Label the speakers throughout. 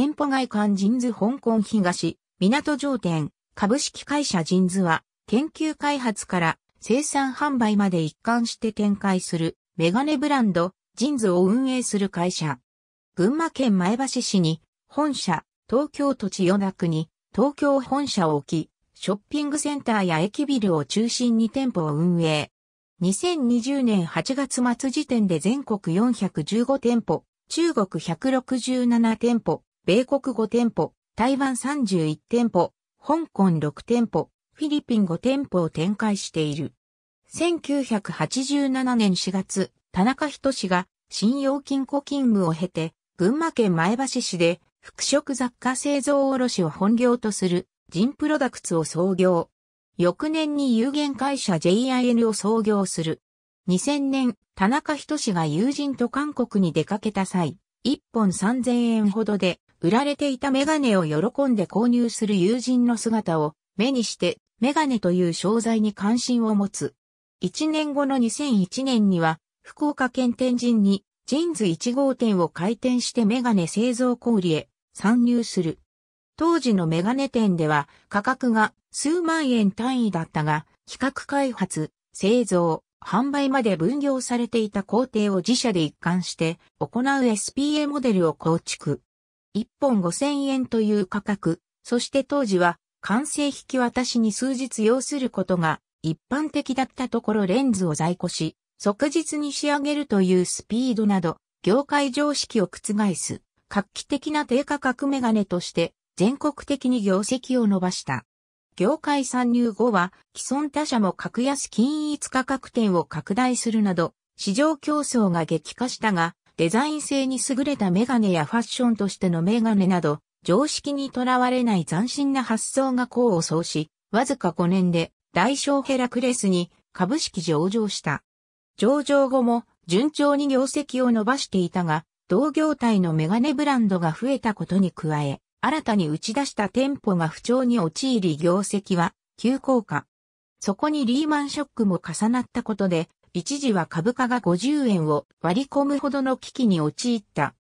Speaker 1: 店舗外館ジンズ香港東、港上店、株式会社ジンズは、研究開発から生産販売まで一貫して展開するメガネブランド、ジンズを運営する会社。群馬県前橋市に本社、東京都千代田区に東京本社を置き、ショッピングセンターや駅ビルを中心に店舗を運営。2020年8月末時点で全国415店舗、中国167店舗、米国5店舗、台湾31店舗、香港6店舗、フィリピン5店舗を展開している。1987年4月、田中人氏が信用金庫勤務を経て、群馬県前橋市で服飾雑貨製造卸を本業とするジンプロダクツを創業。翌年に有限会社 JIN を創業する。2000年、田中人氏が友人と韓国に出かけた際、1本3000円ほどで売られていたメガネを喜んで購入する友人の姿を目にしてメガネという商材に関心を持つ。1年後の2001年には福岡県天神にジーンズ1号店を開店してメガネ製造小売へ参入する。当時のメガネ店では価格が数万円単位だったが企画開発、製造、販売まで分業されていた工程を自社で一貫して行う SPA モデルを構築。1本5000円という価格、そして当時は完成引き渡しに数日要することが一般的だったところレンズを在庫し、即日に仕上げるというスピードなど、業界常識を覆す、画期的な低価格メガネとして、全国的に業績を伸ばした。業界参入後は、既存他社も格安均一価格店を拡大するなど、市場競争が激化したが、デザイン性に優れたメガネやファッションとしてのメガネなど、常識にとらわれない斬新な発想が功を奏し、わずか5年で、大小ヘラクレスに株式上場した。上場後も順調に業績を伸ばしていたが、同業態のメガネブランドが増えたことに加え、新たに打ち出した店舗が不調に陥り業績は急降下。そこにリーマンショックも重なったことで、一時は株価が50円を割り込むほどの危機に陥った。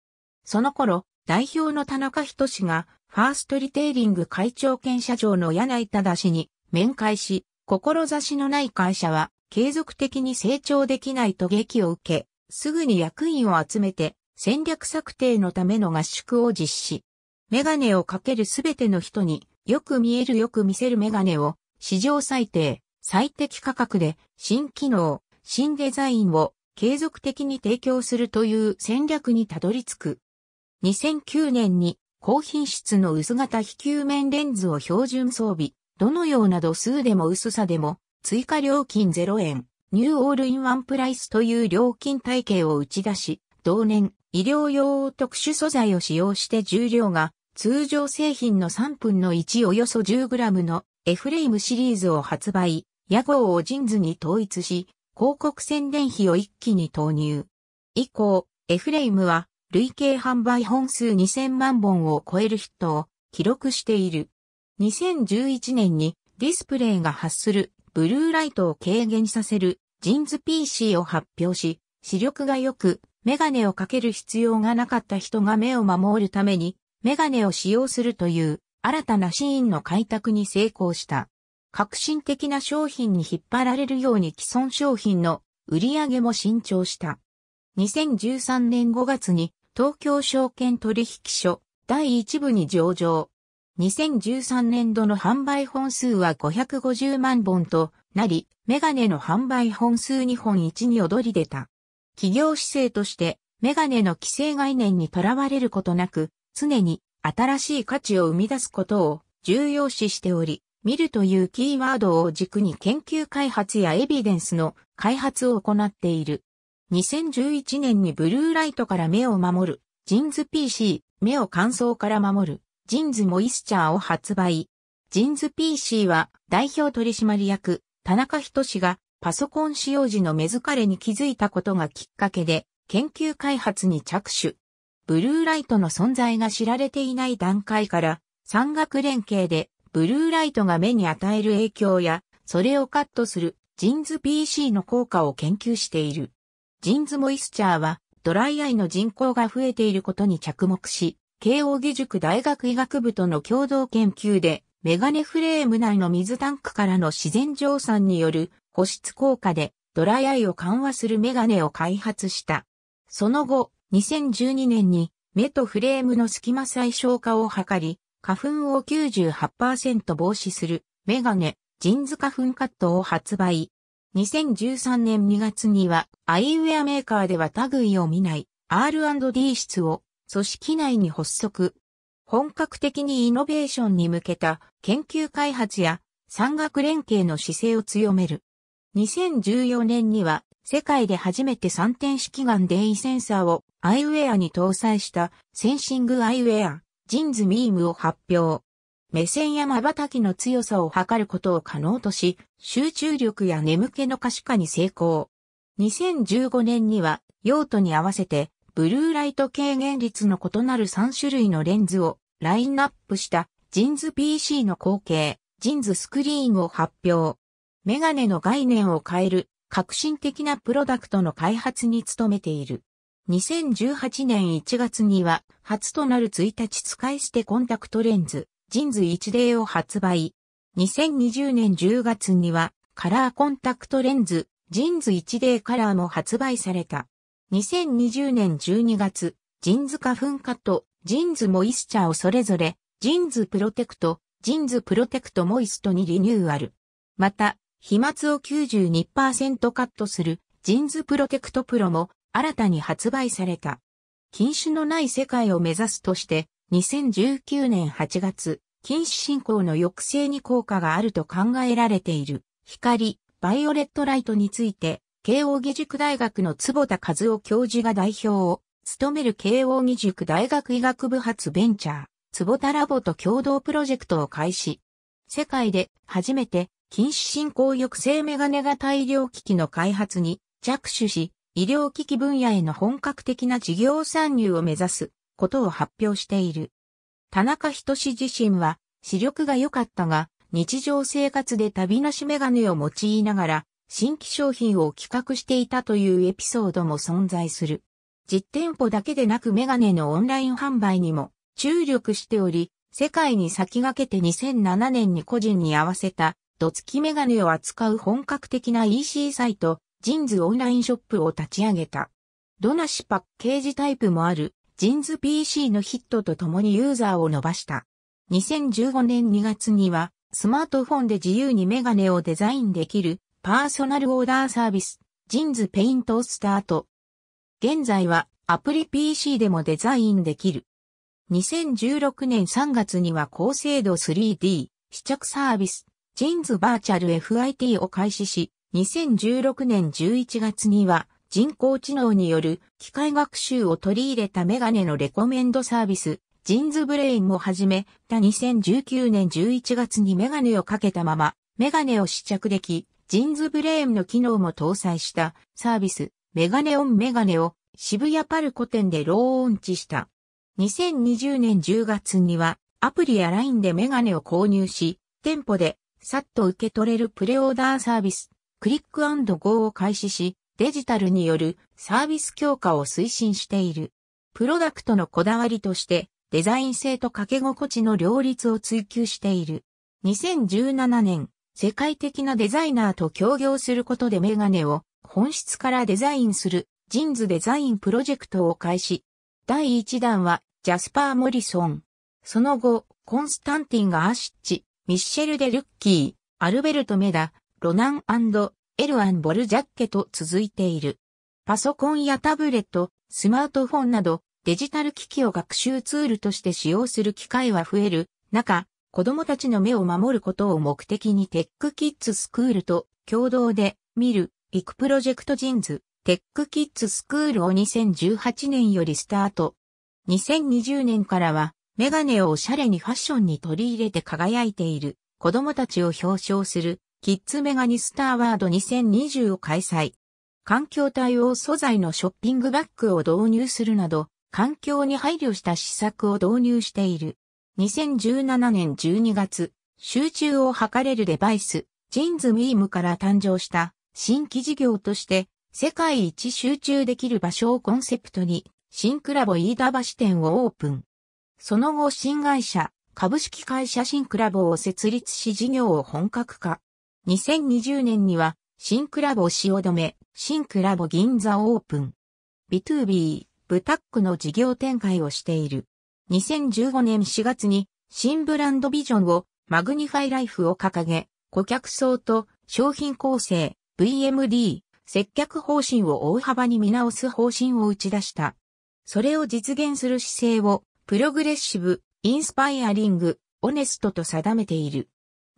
Speaker 1: その頃、代表の田中仁氏が、ファーストリテイリング会長兼社長の柳井忠氏に面会し、志のない会社は継続的に成長できないと劇を受け、すぐに役員を集めて戦略策定のための合宿を実施。メガネをかけるすべての人によく見えるよく見せるメガネを史上最低、最適価格で新機能、新デザインを継続的に提供するという戦略にたどり着く。2009年に高品質の薄型非球面レンズを標準装備、どのような度数でも薄さでも追加料金0円、ニューオールインワンプライスという料金体系を打ち出し、同年医療用特殊素材を使用して重量が通常製品の3分の1およそ 10g の F レイムシリーズを発売、屋号をジンズに統一し、広告宣伝費を一気に投入。以降、エフレイムは累計販売本数2000万本を超えるヒットを記録している。2011年にディスプレイが発するブルーライトを軽減させるジーンズ PC を発表し、視力が良くメガネをかける必要がなかった人が目を守るためにメガネを使用するという新たなシーンの開拓に成功した。革新的な商品に引っ張られるように既存商品の売り上げも伸長した。2013年5月に東京証券取引所第1部に上場。2013年度の販売本数は550万本となり、メガネの販売本数2本1に躍り出た。企業姿勢としてメガネの規制概念にとらわれることなく、常に新しい価値を生み出すことを重要視しており、見るというキーワードを軸に研究開発やエビデンスの開発を行っている。2011年にブルーライトから目を守る、ジンズ PC、目を乾燥から守る、ジンズモイスチャーを発売。ジンズ PC は代表取締役、田中人氏がパソコン使用時の目疲れに気づいたことがきっかけで研究開発に着手。ブルーライトの存在が知られていない段階から産学連携でブルーライトが目に与える影響や、それをカットするジンズ PC の効果を研究している。ジンズモイスチャーは、ドライアイの人口が増えていることに着目し、慶応義塾大学医学部との共同研究で、メガネフレーム内の水タンクからの自然蒸散による保湿効果でドライアイを緩和するメガネを開発した。その後、2012年に目とフレームの隙間最小化を図り、花粉を98%防止するメガネ、ジンズ花粉カットを発売。2013年2月には、アイウェアメーカーでは類を見ない R&D 室を組織内に発足。本格的にイノベーションに向けた研究開発や産学連携の姿勢を強める。2014年には世界で初めて3点式眼電位センサーをアイウェアに搭載したセンシングアイウェアジンズミームを発表。目線や瞬きの強さを測ることを可能とし、集中力や眠気の可視化に成功。2015年には用途に合わせて、ブルーライト軽減率の異なる3種類のレンズをラインナップしたジンズ PC の後継、ジンズスクリーンを発表。メガネの概念を変える革新的なプロダクトの開発に努めている。2018年1月には、初となる1日使い捨てコンタクトレンズ、ジンズ1例を発売。2020年10月には、カラーコンタクトレンズ、ジンズ1例カラーも発売された。2020年12月、ジンズ花粉化と、ジンズモイスチャーをそれぞれ、ジンズプロテクト、ジンズプロテクトモイストにリニューアル。また、飛沫を92%カットする、ジンズプロテクトプロも新たに発売された。禁酒のない世界を目指すとして、2019年8月、禁止進行の抑制に効果があると考えられている、光、バイオレットライトについて、慶応義塾大学の坪田和夫教授が代表を務める慶応義塾大学医学部発ベンチャー、坪田ラボと共同プロジェクトを開始。世界で初めて禁止進行抑制メガネが大量機器の開発に着手し、医療機器分野への本格的な事業参入を目指すことを発表している。田中仁自身は視力が良かったが日常生活で旅なしメガネを用いながら新規商品を企画していたというエピソードも存在する。実店舗だけでなくメガネのオンライン販売にも注力しており、世界に先駆けて2007年に個人に合わせたドツキメガネを扱う本格的な EC サイトジーンズオンラインショップを立ち上げた。どなしパッケージタイプもある、ジーンズ PC のヒットと共にユーザーを伸ばした。2015年2月には、スマートフォンで自由にメガネをデザインできる、パーソナルオーダーサービス、ジーンズペイントをスタート。現在は、アプリ PC でもデザインできる。2016年3月には高精度 3D 試着サービス、ジーンズバーチャル FIT を開始し、2016年11月には人工知能による機械学習を取り入れたメガネのレコメンドサービス、ジンズブレインも始めた2019年11月にメガネをかけたまま、メガネを試着でき、ジンズブレインの機能も搭載したサービス、メガネオンメガネを渋谷パルコ店でローオンチした。2020年10月にはアプリや LINE でメガネを購入し、店舗でさっと受け取れるプレオーダーサービス、クリックゴーを開始し、デジタルによるサービス強化を推進している。プロダクトのこだわりとして、デザイン性と掛け心地の両立を追求している。2017年、世界的なデザイナーと協業することでメガネを本質からデザインするジーンズデザインプロジェクトを開始。第1弾はジャスパー・モリソン。その後、コンスタンティンがアシッチ、ミッシェル・デ・ルッキー、アルベルト・メダ、ロナンエルアンボルジャッケと続いている。パソコンやタブレット、スマートフォンなどデジタル機器を学習ツールとして使用する機会は増える中、子供たちの目を守ることを目的にテックキッズスクールと共同で見る、イクプロジェクトジンズ、テックキッズスクールを2018年よりスタート。2020年からは、メガネをおしゃれにファッションに取り入れて輝いている子供たちを表彰するキッズメガニスターワード2020を開催。環境対応素材のショッピングバッグを導入するなど、環境に配慮した施策を導入している。2017年12月、集中を図れるデバイス、ジーンズミームから誕生した新規事業として、世界一集中できる場所をコンセプトに、新クラボ飯田橋店をオープン。その後新会社、株式会社新クラボを設立し事業を本格化。2020年には、新クラブ汐留、新クラブ銀座オープン。B2B、ブタックの事業展開をしている。2015年4月に、新ブランドビジョンを、マグニファイライフを掲げ、顧客層と商品構成、VMD、接客方針を大幅に見直す方針を打ち出した。それを実現する姿勢を、プログレッシブ、インスパイアリング、オネストと定めている。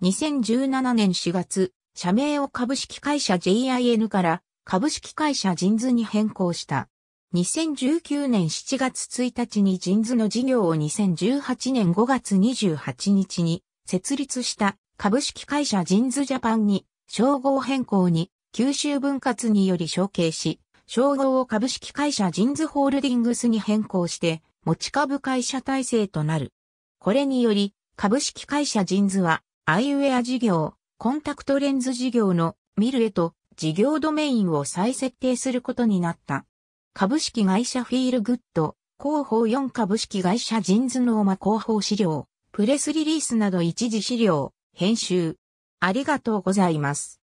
Speaker 1: 2017年4月、社名を株式会社 JIN から株式会社ジンズに変更した。2019年7月1日にジンズの事業を2018年5月28日に設立した株式会社ジンズジャパンに称号変更に九州分割により承継し、称号を株式会社ジンズホールディングスに変更して持ち株会社体制となる。これにより株式会社ジンズはアイウェア事業、コンタクトレンズ事業のミルへと事業ドメインを再設定することになった。株式会社フィールグッド、広報4株式会社ジンズノーマ広報資料、プレスリリースなど一時資料、編集。ありがとうございます。